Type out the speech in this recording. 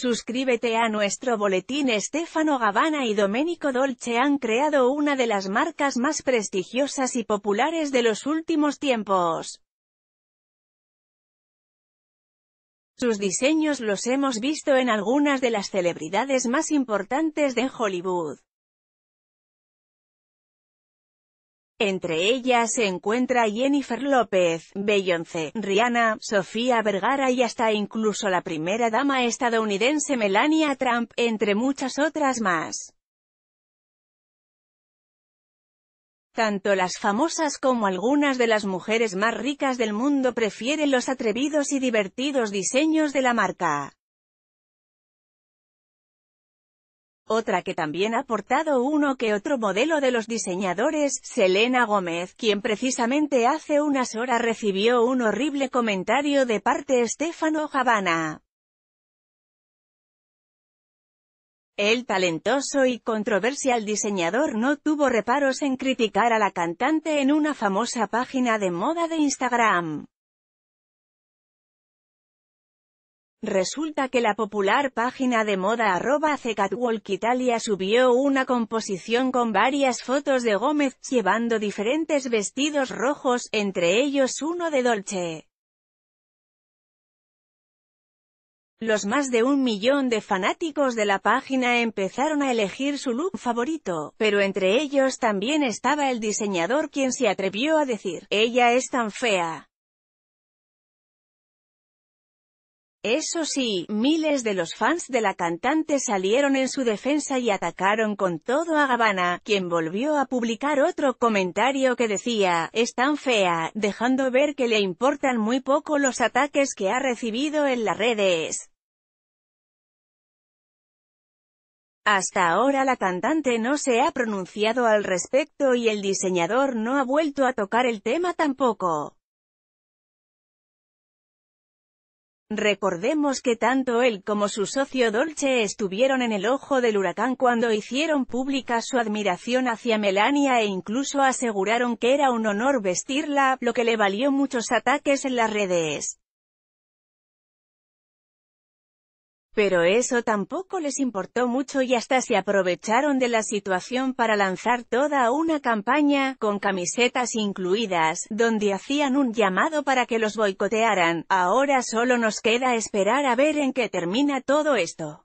Suscríbete a nuestro boletín Stefano Gavana y Domenico Dolce han creado una de las marcas más prestigiosas y populares de los últimos tiempos. Sus diseños los hemos visto en algunas de las celebridades más importantes de Hollywood. Entre ellas se encuentra Jennifer López, Beyoncé, Rihanna, Sofía Vergara y hasta incluso la primera dama estadounidense Melania Trump, entre muchas otras más. Tanto las famosas como algunas de las mujeres más ricas del mundo prefieren los atrevidos y divertidos diseños de la marca. Otra que también ha portado uno que otro modelo de los diseñadores, Selena Gómez, quien precisamente hace unas horas recibió un horrible comentario de parte Stefano javana El talentoso y controversial diseñador no tuvo reparos en criticar a la cantante en una famosa página de moda de Instagram. Resulta que la popular página de moda arroba Catwalk Italia subió una composición con varias fotos de Gómez, llevando diferentes vestidos rojos, entre ellos uno de Dolce. Los más de un millón de fanáticos de la página empezaron a elegir su look favorito, pero entre ellos también estaba el diseñador quien se atrevió a decir, ella es tan fea. Eso sí, miles de los fans de la cantante salieron en su defensa y atacaron con todo a Gabbana, quien volvió a publicar otro comentario que decía, es tan fea, dejando ver que le importan muy poco los ataques que ha recibido en las redes. Hasta ahora la cantante no se ha pronunciado al respecto y el diseñador no ha vuelto a tocar el tema tampoco. Recordemos que tanto él como su socio Dolce estuvieron en el ojo del huracán cuando hicieron pública su admiración hacia Melania e incluso aseguraron que era un honor vestirla, lo que le valió muchos ataques en las redes. Pero eso tampoco les importó mucho y hasta se aprovecharon de la situación para lanzar toda una campaña, con camisetas incluidas, donde hacían un llamado para que los boicotearan. Ahora solo nos queda esperar a ver en qué termina todo esto.